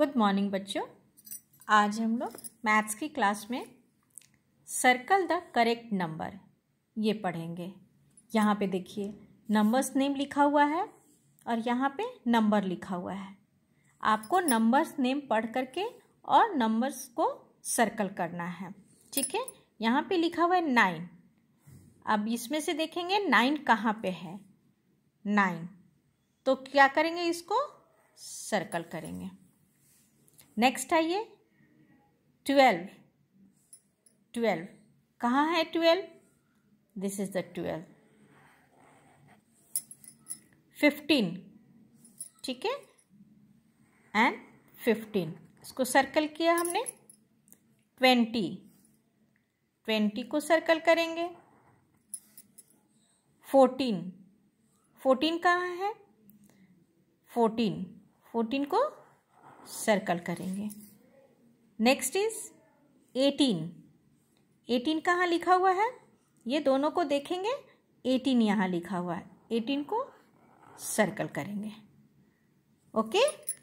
good morning बच्चों आज हम लोग मैथ्स की क्लास में सर्कल द करेक्ट नंबर ये पढ़ेंगे यहाँ पे देखिए नंबर्स नेम लिखा हुआ है और यहाँ पे नंबर लिखा हुआ है आपको नंबर्स नेम पढ़ करके और नंबर्स को सर्कल करना है ठीक है यहाँ पे लिखा हुआ है नाइन अब इसमें से देखेंगे नाइन कहाँ पे है नाइन तो क्या करेंगे इसको सर्कल करेंगे नेक्स्ट आइए ट्वेल्व ट्वेल्व कहाँ है twelve this is the twelve fifteen ठीक है एंड फिफ्टीन इसको सर्कल किया हमने ट्वेंटी ट्वेंटी को सर्कल करेंगे फोर्टीन फोर्टीन कहाँ है फोर्टीन फोर्टीन को सर्कल करेंगे नेक्स्ट इज एटीन एटीन कहाँ लिखा हुआ है ये दोनों को देखेंगे एटीन यहाँ लिखा हुआ है एटीन को सर्कल करेंगे ओके